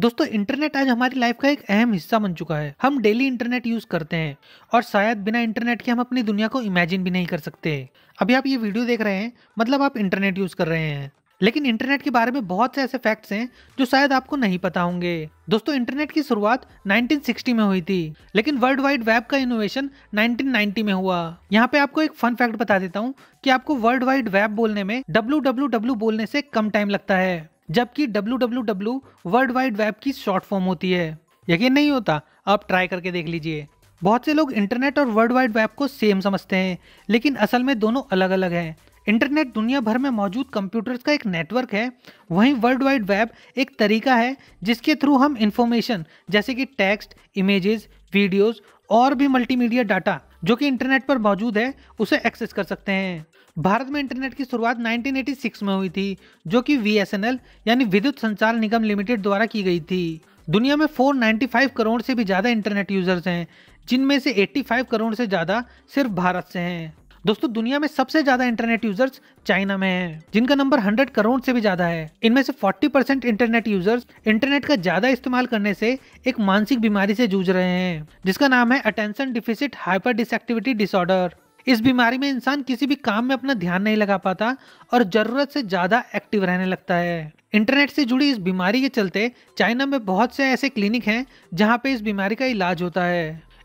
दोस्तों इंटरनेट आज हमारी लाइफ का एक अहम हिस्सा बन चुका है हम डेली इंटरनेट यूज करते हैं और शायद बिना इंटरनेट के हम अपनी दुनिया को इमेजिन भी नहीं कर सकते अभी आप ये वीडियो देख रहे हैं मतलब आप इंटरनेट यूज कर रहे हैं लेकिन इंटरनेट के बारे में बहुत से ऐसे फैक्ट्स हैं जो शायद आपको नहीं पता होंगे दोस्तों इंटरनेट की शुरुआत 1960 में हुई थी लेकिन वर्ल्ड वाइड वेब का इनोवेशन 1990 में हुआ यहाँ पे आपको एक फन फैक्ट बता देता हूँ कि आपको वर्ल्ड वाइड वेब बोलने में डब्ल्यू बोलने से कम टाइम लगता है जबकि W W W world wide web की शॉर्ट फॉर्म होती है यकीन नहीं होता आप ट्राई करके देख लीजिए बहुत से लोग इंटरनेट और वर्ल्ड वाइड वेब को सेम समझते हैं लेकिन असल में दोनों अलग अलग हैं इंटरनेट दुनिया भर में मौजूद कंप्यूटर्स का एक नेटवर्क है वहीं वर्ल्ड वाइड वेब एक तरीका है जिसके थ्रू हम इंफॉर्मेशन जैसे कि टेक्स्ट इमेजेस वीडियोस और भी मल्टीमीडिया डाटा जो कि इंटरनेट पर मौजूद है उसे एक्सेस कर सकते हैं भारत में इंटरनेट की शुरुआत 1986 में हुई थी जो कि वी यानी विद्युत संचार निगम लिमिटेड द्वारा की गई थी दुनिया में 495 करोड़ से भी ज़्यादा इंटरनेट यूजर्स हैं जिनमें से 85 करोड़ से ज़्यादा सिर्फ भारत से हैं दोस्तों दुनिया में सबसे ज्यादा इंटरनेट यूजर्स चाइना में हैं जिनका नंबर 100 करोड़ से भी ज्यादा है इनमें से 40 परसेंट इंटरनेट यूजर्स इंटरनेट का ज्यादा इस्तेमाल करने से एक मानसिक बीमारी से जूझ रहे हैं जिसका नाम है attention deficit hyperactivity disorder इस बीमारी में इंसान किसी भी काम में अपना ध्यान नहीं लगा पाता और जरूरत से ज्यादा एक्टिव रहने लगता है इंटरनेट से जुड़ी इस बीमारी के चलते चाइना में बहुत से ऐसे क्लिनिक हैं जहाँ पे इस बीमारी का इलाज होता है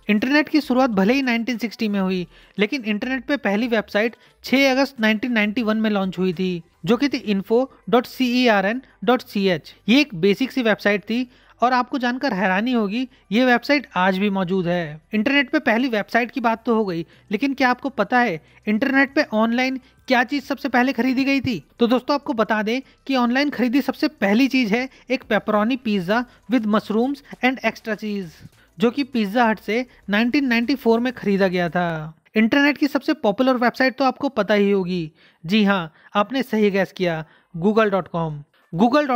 इंटरनेट की शुरुआत भले ही 1960 में हुई लेकिन इंटरनेट पे पहली वेबसाइट 6 अगस्त 1991 में लॉन्च हुई थी जो कि थी info dot C E R N dot C H ये एक बेसिक सी वेबसाइट थी और आपको जानकर हैरानी होगी ये वेबसाइट आज भी मौजूद है इंटरनेट पे पहली वेबसाइट की बात तो हो गई लेकिन क्या आपको पता है इंटरनेट पे ऑनलाइन क्या चीज सबसे पहले खरीदी गई थी तो दोस्तों आपको बता दें कि ऑनलाइन खरीदी सबसे पहली चीज है एक pepperoni pizza with mushrooms and extra cheese जो कि पिज्ज़ा हट से 1994 में खरीदा गया था इंटरनेट की सबसे पॉपुलर वेबसाइट तो आपको पता ही होगी जी हाँ आपने सही गैस किया गूगल डॉट कॉम गूगल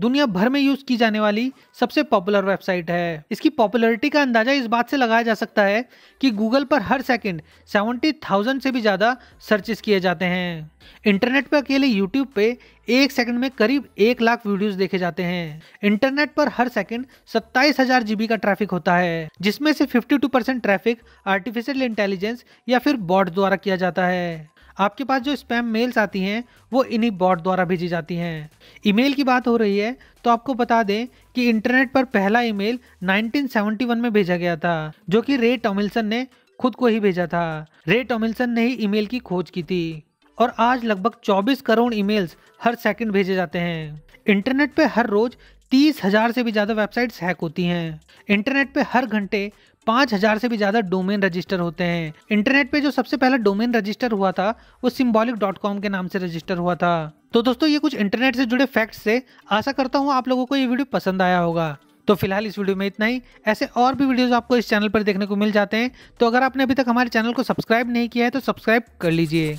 दुनिया भर में यूज की जाने वाली सबसे पॉपुलर वेबसाइट है इसकी पॉपुलरिटी का अंदाजा इस बात से लगाया जा सकता है कि गूगल पर हर सेकंड 70,000 से भी ज़्यादा सर्चेस किए जाते हैं इंटरनेट पर अकेले यूट्यूब पे एक सेकंड में करीब एक लाख वीडियोस देखे जाते हैं इंटरनेट पर हर सेकंड सत्ताईस हजार जीबी का ट्रैफिक होता है जिसमें से 52 परसेंट ट्रैफिक आर्टिफिशियल इंटेलिजेंस या फिर बॉट द्वारा किया जाता है आपके पास जो स्पैम मेल्स आती हैं वो इन्हीं बॉट द्वारा भेजी जाती हैं ईमेल की बात हो रही है तो आपको बता दें कि इंटरनेट पर पहला ईमेल 1971 में भेजा गया था जो कि रे टॉमिल्सन ने खुद को ही भेजा था रे टॉमिल्सन ने ही ईमेल की खोज की थी और आज लगभग 24 करोड़ ईमेल्स हर सेकंड भेजे जाते हैं इंटरनेट पर हर रोज तीस हजार से भी ज़्यादा वेबसाइट्स हैक होती हैं इंटरनेट पर हर घंटे पाँच हजार से भी ज्यादा डोमेन रजिस्टर होते हैं इंटरनेट पे जो सबसे पहला डोमेन रजिस्टर हुआ था वो सिम्बॉलिक डॉट कॉम के नाम से रजिस्टर हुआ था तो दोस्तों ये कुछ इंटरनेट से जुड़े फैक्ट से आशा करता हूँ आप लोगों को ये वीडियो पसंद आया होगा तो फिलहाल इस वीडियो में इतना ही ऐसे और भी वीडियोस आपको इस चैनल पर देखने को मिल जाते हैं तो अगर आपने अभी तक हमारे चैनल को सब्सक्राइब नहीं किया है तो सब्सक्राइब कर लीजिए